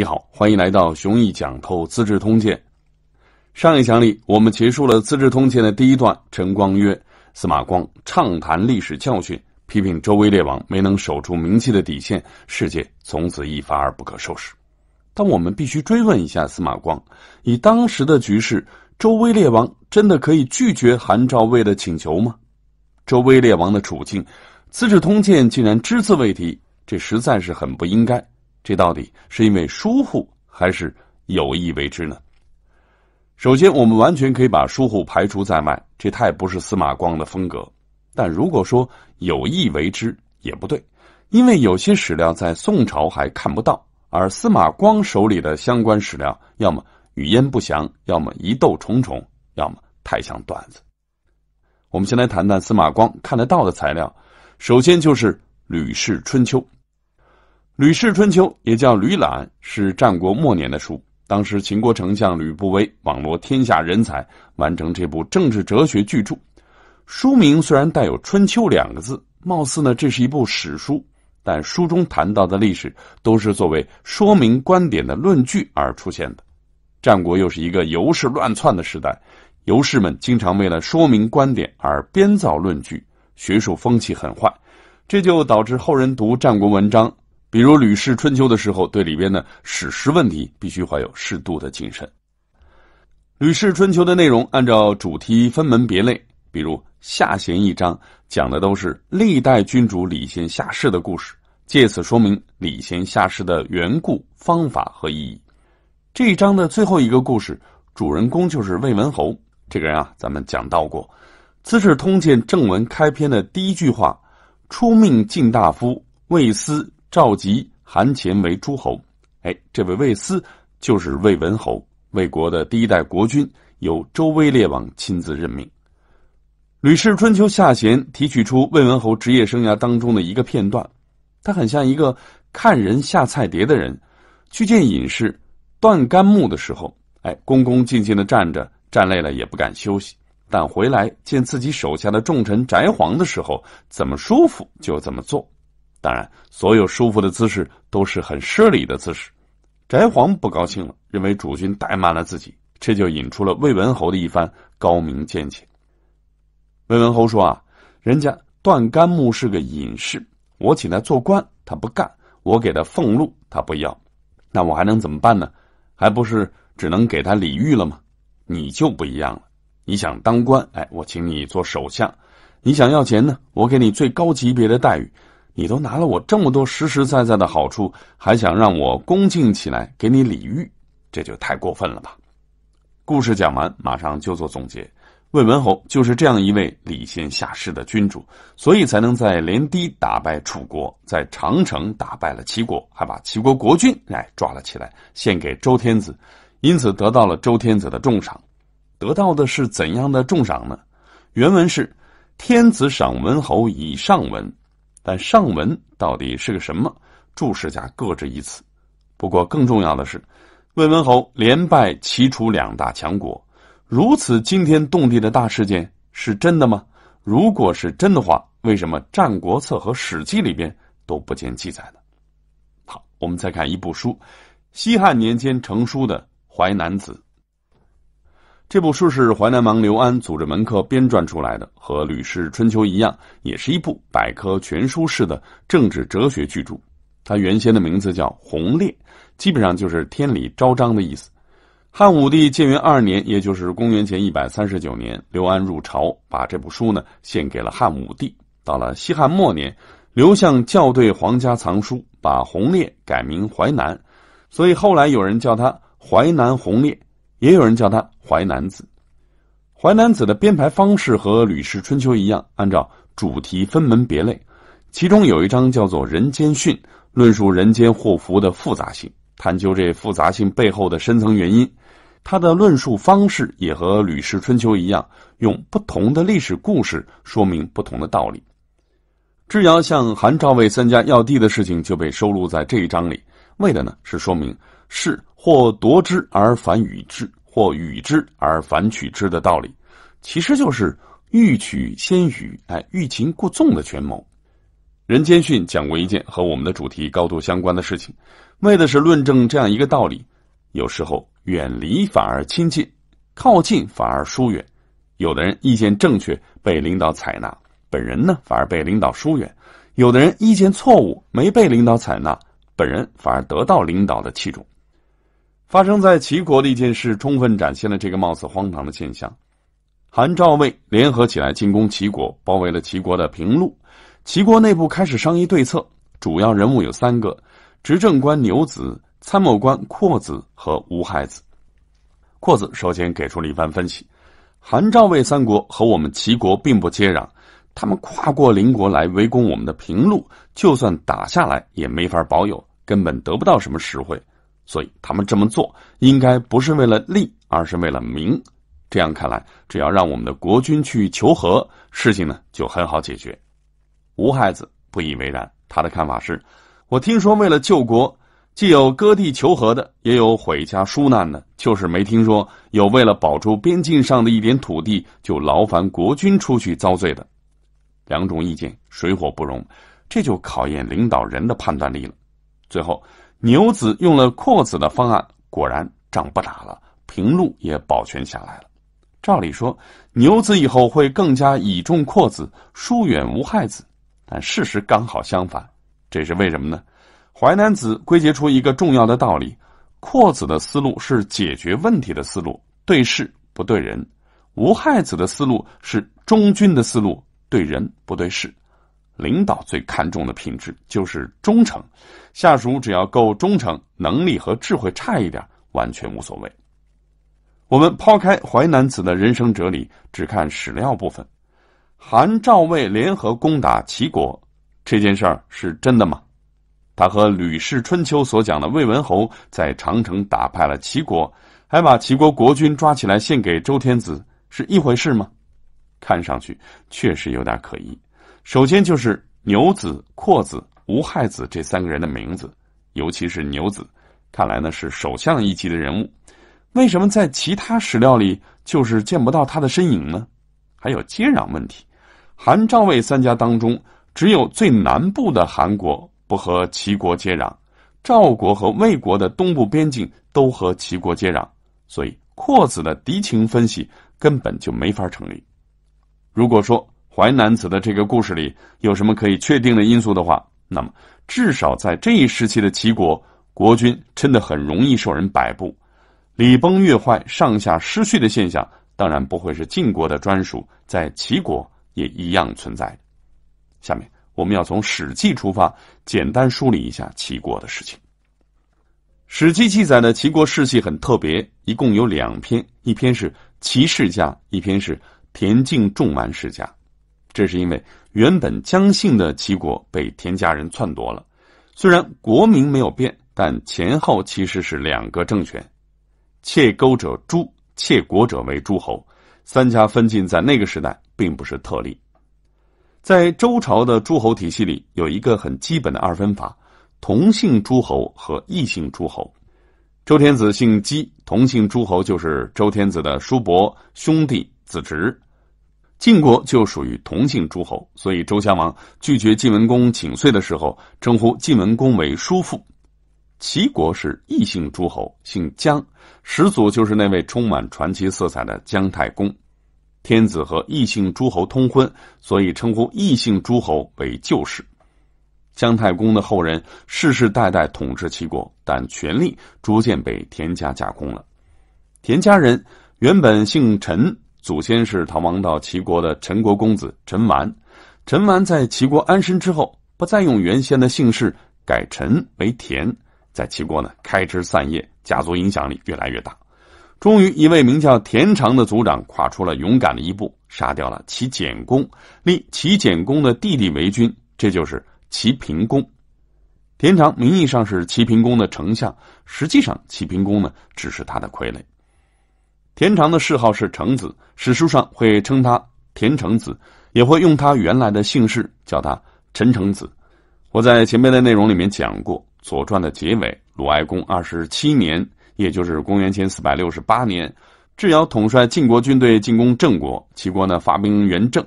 你好，欢迎来到《雄毅讲透资治通鉴》。上一讲里，我们结束了《资治通鉴》的第一段。陈光曰：“司马光畅谈历史教训，批评周威烈王没能守住名气的底线，世界从此一发而不可收拾。”但我们必须追问一下司马光：以当时的局势，周威烈王真的可以拒绝韩赵魏的请求吗？周威烈王的处境，《资治通鉴》竟然只字未提，这实在是很不应该。这到底是因为疏忽还是有意为之呢？首先，我们完全可以把疏忽排除在外，这太不是司马光的风格。但如果说有意为之，也不对，因为有些史料在宋朝还看不到，而司马光手里的相关史料，要么语焉不详，要么疑窦重重，要么太像段子。我们先来谈谈司马光看得到的材料，首先就是《吕氏春秋》。《吕氏春秋》也叫《吕览》，是战国末年的书。当时秦国丞相吕不韦网罗天下人才，完成这部政治哲学巨著。书名虽然带有“春秋”两个字，貌似呢这是一部史书，但书中谈到的历史都是作为说明观点的论据而出现的。战国又是一个游士乱窜的时代，游士们经常为了说明观点而编造论据，学术风气很坏，这就导致后人读战国文章。比如《吕氏春秋》的时候，对里边的史实问题，必须怀有适度的谨慎。《吕氏春秋》的内容按照主题分门别类，比如“下贤”一章，讲的都是历代君主礼贤下士的故事，借此说明礼贤下士的缘故、方法和意义。这一章的最后一个故事，主人公就是魏文侯。这个人啊，咱们讲到过，《资治通鉴》正文开篇的第一句话：“出命晋大夫魏斯。”召集韩、虔为诸侯。哎，这位魏斯就是魏文侯，魏国的第一代国君，由周威烈王亲自任命。《吕氏春秋·下贤》提取出魏文侯职业生涯当中的一个片段：他很像一个看人下菜碟的人，去见隐士段干木的时候，哎，恭恭敬敬的站着，站累了也不敢休息；但回来见自己手下的重臣翟黄的时候，怎么舒服就怎么做。当然，所有舒服的姿势都是很失礼的姿势。翟璜不高兴了，认为主君怠慢了自己，这就引出了魏文侯的一番高明见解。魏文侯说：“啊，人家段干木是个隐士，我请他做官，他不干；我给他俸禄，他不要。那我还能怎么办呢？还不是只能给他礼遇了吗？你就不一样了，你想当官，哎，我请你做首相；你想要钱呢，我给你最高级别的待遇。”你都拿了我这么多实实在在的好处，还想让我恭敬起来给你礼遇，这就太过分了吧！故事讲完，马上就做总结。魏文侯就是这样一位礼贤下士的君主，所以才能在连堤打败楚国，在长城打败了齐国，还把齐国国君哎抓了起来，献给周天子，因此得到了周天子的重赏。得到的是怎样的重赏呢？原文是：天子赏文侯以上文。但上文到底是个什么？注释家各执一词。不过，更重要的是，魏文侯连败齐楚两大强国，如此惊天动地的大事件是真的吗？如果是真的话，为什么《战国策》和《史记》里边都不见记载呢？好，我们再看一部书，西汉年间成书的《淮南子》。这部书是淮南王刘安组织门客编撰出来的，和《吕氏春秋》一样，也是一部百科全书式的政治哲学巨著。它原先的名字叫《洪烈》，基本上就是“天理昭彰”的意思。汉武帝建元二年，也就是公元前一百三十九年，刘安入朝，把这部书呢献给了汉武帝。到了西汉末年，刘向校对皇家藏书，把《洪烈》改名《淮南》，所以后来有人叫他《淮南洪烈》。也有人叫他《淮南子》。《淮南子》的编排方式和《吕氏春秋》一样，按照主题分门别类。其中有一章叫做《人间训》，论述人间祸福的复杂性，探究这复杂性背后的深层原因。他的论述方式也和《吕氏春秋》一样，用不同的历史故事说明不同的道理。智瑶向韩赵魏三家要地的事情就被收录在这一章里，为的呢是说明是。或夺之而反与之，或与之而反取之的道理，其实就是欲取先予，哎，欲擒故纵的权谋。人间训讲过一件和我们的主题高度相关的事情，为的是论证这样一个道理：有时候远离反而亲近，靠近反而疏远。有的人意见正确，被领导采纳，本人呢反而被领导疏远；有的人意见错误，没被领导采纳，本人反而得到领导的器重。发生在齐国的一件事，充分展现了这个貌似荒唐的现象：韩、赵、魏联合起来进攻齐国，包围了齐国的平陆。齐国内部开始商议对策，主要人物有三个：执政官牛子、参谋官阔子和吴亥子。阔子首先给出了一番分析：韩、赵、魏三国和我们齐国并不接壤，他们跨过邻国来围攻我们的平陆，就算打下来也没法保有，根本得不到什么实惠。所以他们这么做，应该不是为了利，而是为了名。这样看来，只要让我们的国君去求和，事情呢就很好解决。吴亥子不以为然，他的看法是：我听说为了救国，既有割地求和的，也有毁家纾难的，就是没听说有为了保住边境上的一点土地就劳烦国君出去遭罪的。两种意见水火不容，这就考验领导人的判断力了。最后。牛子用了阔子的方案，果然仗不打了，平路也保全下来了。照理说，牛子以后会更加倚重阔子，疏远无害子，但事实刚好相反。这是为什么呢？《淮南子》归结出一个重要的道理：阔子的思路是解决问题的思路，对事不对人；无害子的思路是忠君的思路，对人不对事。领导最看重的品质就是忠诚，下属只要够忠诚，能力和智慧差一点完全无所谓。我们抛开《淮南子》的人生哲理，只看史料部分，韩赵魏联合攻打齐国这件事儿是真的吗？他和《吕氏春秋》所讲的魏文侯在长城打败了齐国，还把齐国国君抓起来献给周天子，是一回事吗？看上去确实有点可疑。首先就是牛子、阔子、吴害子这三个人的名字，尤其是牛子，看来呢是首相一级的人物。为什么在其他史料里就是见不到他的身影呢？还有接壤问题，韩、赵、魏三家当中，只有最南部的韩国不和齐国接壤，赵国和魏国的东部边境都和齐国接壤，所以阔子的敌情分析根本就没法成立。如果说。淮南子的这个故事里有什么可以确定的因素的话，那么至少在这一时期的齐国国君真的很容易受人摆布，礼崩乐坏、上下失序的现象，当然不会是晋国的专属，在齐国也一样存在。下面我们要从《史记》出发，简单梳理一下齐国的事情。《史记》记载的齐国世系很特别，一共有两篇，一篇是齐世家，一篇是田敬仲完世家。这是因为原本姜姓的齐国被田家人篡夺了，虽然国名没有变，但前后其实是两个政权。窃钩者诛，窃国者为诸侯。三家分晋在那个时代并不是特例，在周朝的诸侯体系里有一个很基本的二分法：同姓诸侯和异姓诸侯。周天子姓姬，同姓诸侯就是周天子的叔伯、兄弟、子侄。晋国就属于同姓诸侯，所以周襄王拒绝晋文公请罪的时候，称呼晋文公为叔父。齐国是异姓诸侯，姓姜，始祖就是那位充满传奇色彩的姜太公。天子和异姓诸侯通婚，所以称呼异姓诸侯为旧氏。姜太公的后人世世代代统治齐国，但权力逐渐被田家架空了。田家人原本姓陈。祖先是逃亡到齐国的陈国公子陈完，陈完在齐国安身之后，不再用原先的姓氏，改陈为田，在齐国呢开枝散叶，家族影响力越来越大。终于，一位名叫田常的族长跨出了勇敢的一步，杀掉了齐简公，立齐简公的弟弟为君，这就是齐平公。田常名义上是齐平公的丞相，实际上齐平公呢只是他的傀儡。田常的谥号是成子，史书上会称他田成子，也会用他原来的姓氏叫他陈成子。我在前面的内容里面讲过，《左传》的结尾，鲁哀公二十七年，也就是公元前四百六十八年，智瑶统帅晋国军队进攻郑国，齐国呢发兵援郑，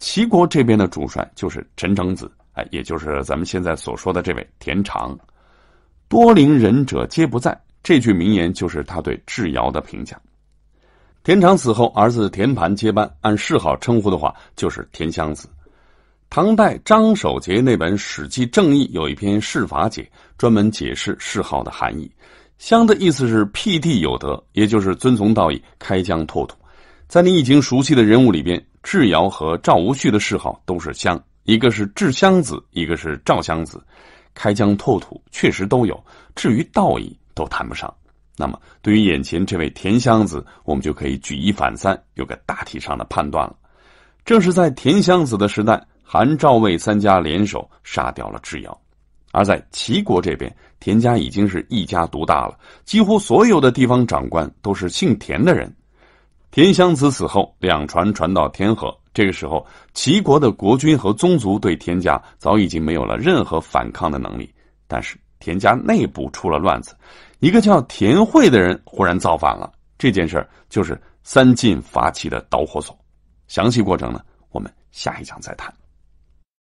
齐国这边的主帅就是陈成子，哎，也就是咱们现在所说的这位田常。多陵仁者皆不在，这句名言就是他对智瑶的评价。田常死后，儿子田盘接班。按谥号称呼的话，就是田襄子。唐代张守节那本《史记正义》有一篇《谥法解》，专门解释谥号的含义。“襄的意思是辟地有德，也就是遵从道义、开疆拓土。在你已经熟悉的人物里边，智尧和赵无恤的谥号都是“襄，一个是智襄子，一个是赵襄子。开疆拓土确实都有，至于道义都谈不上。那么，对于眼前这位田襄子，我们就可以举一反三，有个大体上的判断了。正是在田襄子的时代，韩、赵、魏三家联手杀掉了智瑶；而在齐国这边，田家已经是一家独大了，几乎所有的地方长官都是姓田的人。田襄子死后，两传传到天河。这个时候，齐国的国君和宗族对田家早已经没有了任何反抗的能力，但是田家内部出了乱子。一个叫田慧的人忽然造反了，这件事儿就是三晋伐齐的导火索。详细过程呢，我们下一讲再谈。